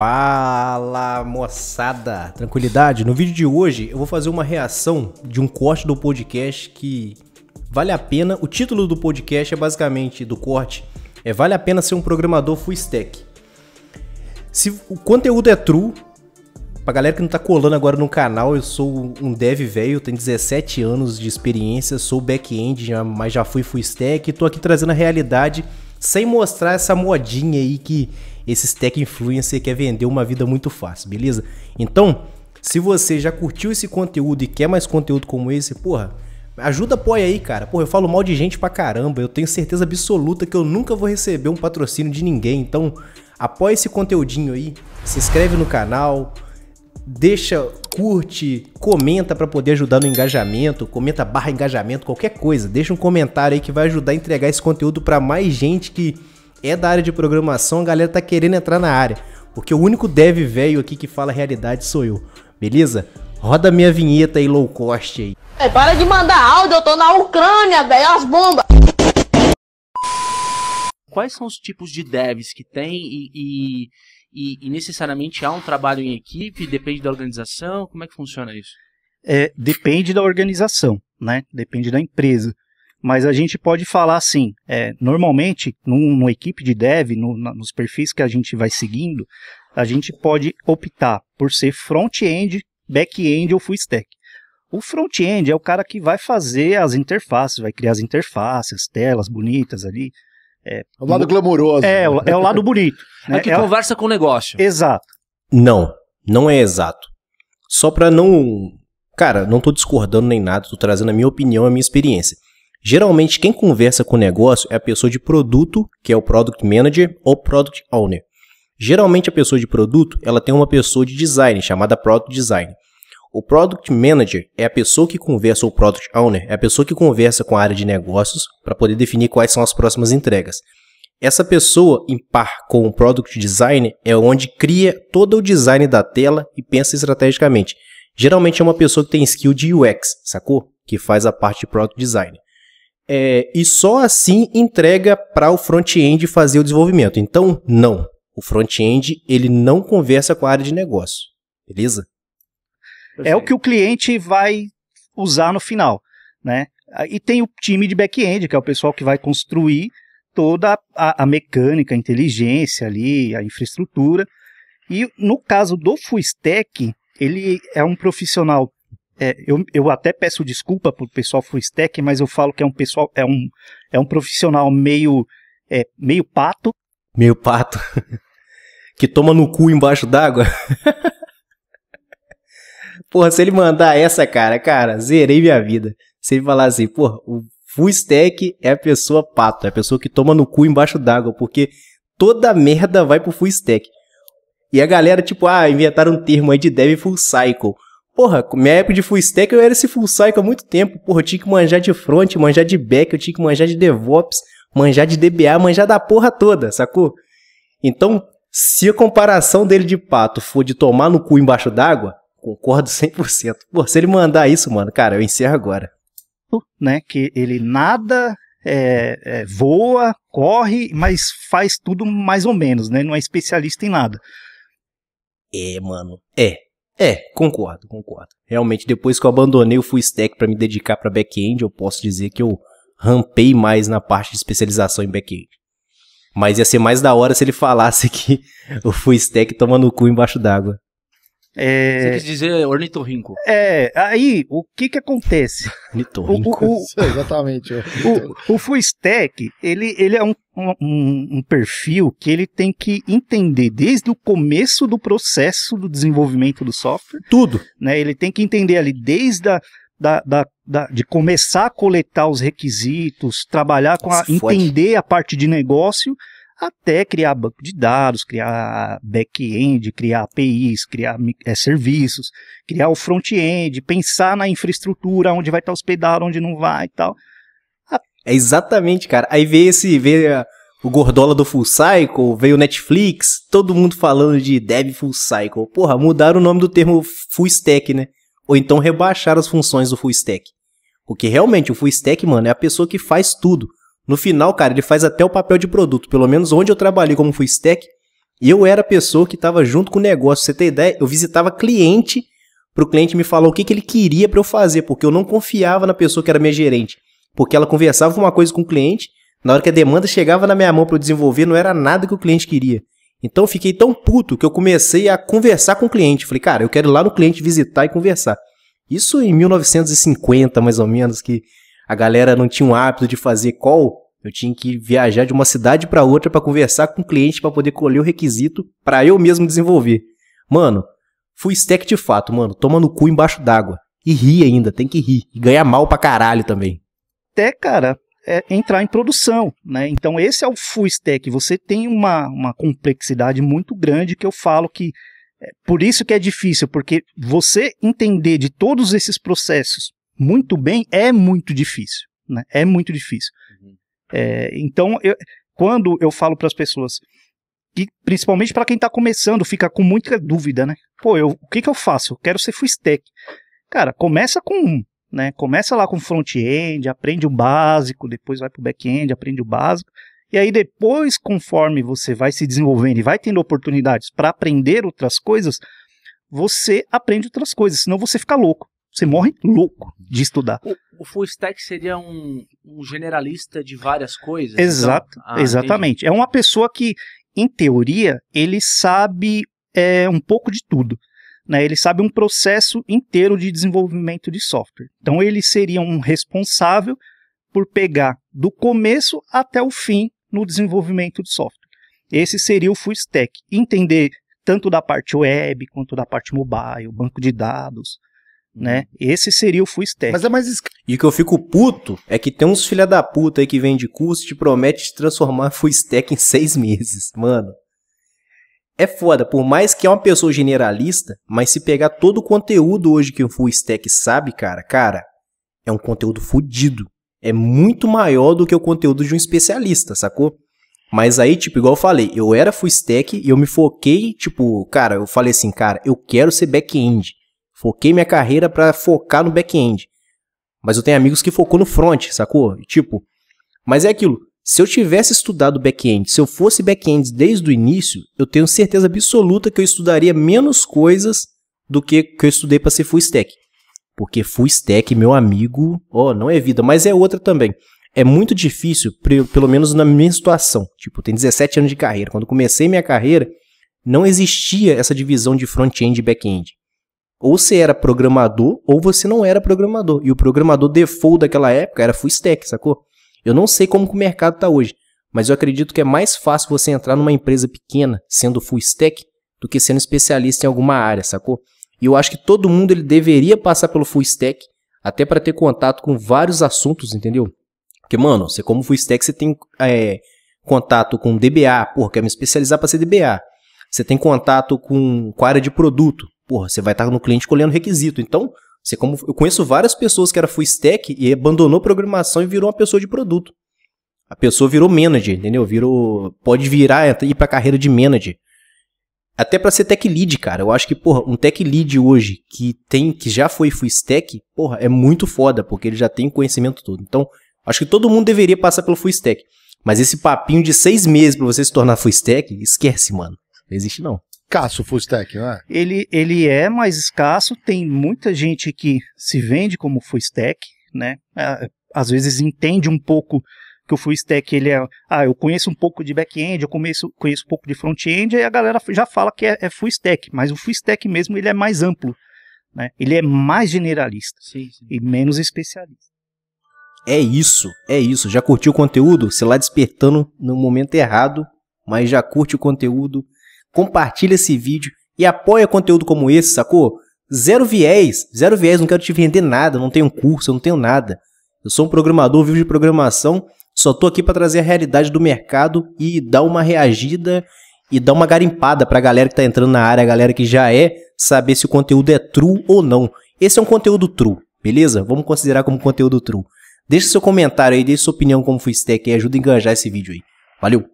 Fala moçada, tranquilidade. No vídeo de hoje eu vou fazer uma reação de um corte do podcast que vale a pena. O título do podcast é basicamente do corte é vale a pena ser um programador full stack. Se o conteúdo é true, pra galera que não tá colando agora no canal, eu sou um dev velho, tenho 17 anos de experiência, sou back-end, mas já fui full stack e tô aqui trazendo a realidade sem mostrar essa modinha aí que esses tech influencer quer vender uma vida muito fácil, beleza? Então, se você já curtiu esse conteúdo e quer mais conteúdo como esse, porra, ajuda apoia aí, cara. Porra, eu falo mal de gente pra caramba, eu tenho certeza absoluta que eu nunca vou receber um patrocínio de ninguém, então apoia esse conteúdinho aí, se inscreve no canal, deixa, curte, comenta para poder ajudar no engajamento, comenta barra engajamento, qualquer coisa, deixa um comentário aí que vai ajudar a entregar esse conteúdo para mais gente que é da área de programação, a galera tá querendo entrar na área. Porque o único dev velho aqui que fala realidade sou eu. Beleza? Roda minha vinheta aí, low cost aí. É, para de mandar áudio, eu tô na Ucrânia, velho, as bombas. Quais são os tipos de devs que tem e, e, e, e necessariamente há um trabalho em equipe? Depende da organização? Como é que funciona isso? É, depende da organização, né? Depende da empresa mas a gente pode falar assim, é, normalmente, numa equipe de dev, no, na, nos perfis que a gente vai seguindo, a gente pode optar por ser front-end, back-end ou full stack. O front-end é o cara que vai fazer as interfaces, vai criar as interfaces, as telas bonitas ali. É, é o lado no, glamouroso. É, é o é lado bonito. É né? É que é conversa com o negócio. Exato. Não, não é exato. Só para não... Cara, não tô discordando nem nada, tô trazendo a minha opinião, a minha experiência. Geralmente, quem conversa com o negócio é a pessoa de produto, que é o Product Manager ou Product Owner. Geralmente, a pessoa de produto ela tem uma pessoa de design, chamada Product Design. O Product Manager é a pessoa que conversa, ou Product Owner é a pessoa que conversa com a área de negócios para poder definir quais são as próximas entregas. Essa pessoa em par com o Product Designer é onde cria todo o design da tela e pensa estrategicamente. Geralmente é uma pessoa que tem skill de UX, sacou? Que faz a parte de Product Design é, e só assim entrega para o front-end fazer o desenvolvimento. Então, não. O front-end ele não conversa com a área de negócio, beleza? É o que o cliente vai usar no final, né? E tem o time de back-end, que é o pessoal que vai construir toda a, a, mecânica, a inteligência ali, a infraestrutura. E no caso do full stack, ele é um profissional é, eu, eu até peço desculpa pro pessoal full stack, mas eu falo que é um pessoal, é um, é um profissional meio, é, meio pato. Meio pato. que toma no cu embaixo d'água. porra, se ele mandar essa, cara, cara, zerei minha vida. Se ele falar assim, porra, o full stack é a pessoa pato, é a pessoa que toma no cu embaixo d'água, porque toda merda vai pro full stack. E a galera, tipo, ah, inventaram um termo aí de dev full cycle. Porra, minha época de full stack eu era esse full cycle há muito tempo. Porra, eu tinha que manjar de front, manjar de back, eu tinha que manjar de DevOps, manjar de DBA, manjar da porra toda, sacou? Então, se a comparação dele de pato for de tomar no cu embaixo d'água, concordo 100%. Pô, se ele mandar isso, mano, cara, eu encerro agora. Né, que ele nada, é, é, voa, corre, mas faz tudo mais ou menos, né? Não é especialista em nada. É, mano. É, é, concordo, concordo. Realmente, depois que eu abandonei o full stack para me dedicar para back-end, eu posso dizer que eu rampei mais na parte de especialização em back-end. Mas ia ser mais da hora se ele falasse que o full stack toma no cu embaixo d'água. É... Você quis dizer ornitorrinco. É, aí o que que acontece? ornitorrinco. O, o, o, exatamente. O, o full stack, ele, ele é um, um, um perfil que ele tem que entender desde o começo do processo do desenvolvimento do software. Tudo. Né, ele tem que entender ali desde a da, da, da, de começar a coletar os requisitos, trabalhar com a, entender a parte de negócio até criar banco de dados, criar back-end, criar APIs, criar é, serviços, criar o front-end, pensar na infraestrutura, onde vai estar hospedado, onde não vai e tal. É exatamente, cara. Aí veio esse, veio o Gordola do Full Cycle, veio o Netflix, todo mundo falando de Dev Full Cycle. Porra, mudaram o nome do termo Full Stack, né? Ou então rebaixaram as funções do Full Stack. Porque realmente o Full Stack, mano, é a pessoa que faz tudo. No final, cara, ele faz até o papel de produto. Pelo menos onde eu trabalhei como full stack, eu era a pessoa que estava junto com o negócio. você tem ideia? Eu visitava cliente para o cliente me falar o que, que ele queria para eu fazer, porque eu não confiava na pessoa que era minha gerente. Porque ela conversava uma coisa com o cliente, na hora que a demanda chegava na minha mão para eu desenvolver, não era nada que o cliente queria. Então eu fiquei tão puto que eu comecei a conversar com o cliente. Falei, cara, eu quero ir lá no cliente visitar e conversar. Isso em 1950, mais ou menos, que a galera não tinha o hábito de fazer call, eu tinha que viajar de uma cidade para outra para conversar com o cliente para poder colher o requisito para eu mesmo desenvolver. Mano, fui stack de fato, mano. Toma no cu embaixo d'água. E ri ainda, tem que rir. E ganhar mal pra caralho também. Até, cara, é entrar em produção, né? Então esse é o full stack. Você tem uma, uma complexidade muito grande que eu falo que é por isso que é difícil, porque você entender de todos esses processos muito bem é muito difícil, né? É muito difícil. Uhum. É, então, eu, quando eu falo para as pessoas, e principalmente para quem está começando, fica com muita dúvida, né? Pô, eu, o que, que eu faço? Eu quero ser full stack. Cara, começa com um, né? Começa lá com front-end, aprende o básico, depois vai para o back-end, aprende o básico. E aí depois, conforme você vai se desenvolvendo e vai tendo oportunidades para aprender outras coisas, você aprende outras coisas, senão você fica louco você morre louco de estudar. O, o full stack seria um, um, generalista de várias coisas? Então? Exato, então? ah, exatamente. Entendi. É uma pessoa que, em teoria, ele sabe é, um pouco de tudo. Né? Ele sabe um processo inteiro de desenvolvimento de software. Então, ele seria um responsável por pegar do começo até o fim no desenvolvimento de software. Esse seria o full stack. Entender tanto da parte web quanto da parte mobile, banco de dados, né? Uhum. Esse seria o full stack. Mas é mais esc... E o que eu fico puto é que tem uns filha da puta aí que vende curso e te promete te transformar full stack em seis meses, mano. É foda, por mais que é uma pessoa generalista, mas se pegar todo o conteúdo hoje que o full stack sabe, cara, cara, é um conteúdo fodido. É muito maior do que o conteúdo de um especialista, sacou? Mas aí, tipo, igual eu falei, eu era full stack e eu me foquei, tipo, cara, eu falei assim, cara, eu quero ser back-end. Foquei minha carreira para focar no back-end. Mas eu tenho amigos que focou no front, sacou? Tipo, mas é aquilo. Se eu tivesse estudado back-end, se eu fosse back-end desde o início, eu tenho certeza absoluta que eu estudaria menos coisas do que, que eu estudei para ser full stack. Porque full stack, meu amigo, ó, oh, não é vida, mas é outra também. É muito difícil, pelo menos na minha situação. Tipo, eu tenho 17 anos de carreira. Quando comecei minha carreira, não existia essa divisão de front-end e back-end. Ou você era programador ou você não era programador. E o programador default daquela época era full stack, sacou? Eu não sei como o mercado está hoje, mas eu acredito que é mais fácil você entrar numa empresa pequena sendo full stack do que sendo especialista em alguma área, sacou? E eu acho que todo mundo ele deveria passar pelo full stack até para ter contato com vários assuntos, entendeu? Porque, mano, você como full stack, você tem é, contato com DBA, porra, quer me especializar para ser DBA. Você tem contato com, com a área de produto, porra, você vai estar no cliente colhendo requisito. Então, você como eu conheço várias pessoas que era full stack e abandonou programação e virou uma pessoa de produto. A pessoa virou manager, entendeu? Virou, pode virar e ir para carreira de manager. Até para ser tech lead, cara. Eu acho que, porra, um tech lead hoje que tem que já foi full stack, porra, é muito foda, porque ele já tem o conhecimento todo. Então, acho que todo mundo deveria passar pelo full stack. Mas esse papinho de seis meses para você se tornar full stack, esquece, mano. Não existe não escasso o full stack, não é? Ele, ele é mais escasso, tem muita gente que se vende como full stack, né? É, às vezes entende um pouco que o full stack ele é, ah, eu conheço um pouco de back-end, eu conheço, conheço um pouco de front-end, e a galera já fala que é, é full stack, mas o full stack mesmo ele é mais amplo, né? Ele é mais generalista sim, sim. e menos especialista. É isso, é isso. Já curtiu o conteúdo? sei lá despertando no momento errado, mas já curte o conteúdo compartilha esse vídeo e apoia conteúdo como esse, sacou? Zero viés, zero viés, não quero te vender nada, não tenho curso, eu não tenho nada. Eu sou um programador, vivo de programação, só tô aqui para trazer a realidade do mercado e dar uma reagida e dar uma garimpada para a galera que tá entrando na área, a galera que já é, saber se o conteúdo é true ou não. Esse é um conteúdo true, beleza? Vamos considerar como conteúdo true. Deixe seu comentário aí, deixe sua opinião como foi stack e ajuda a engajar esse vídeo aí. Valeu!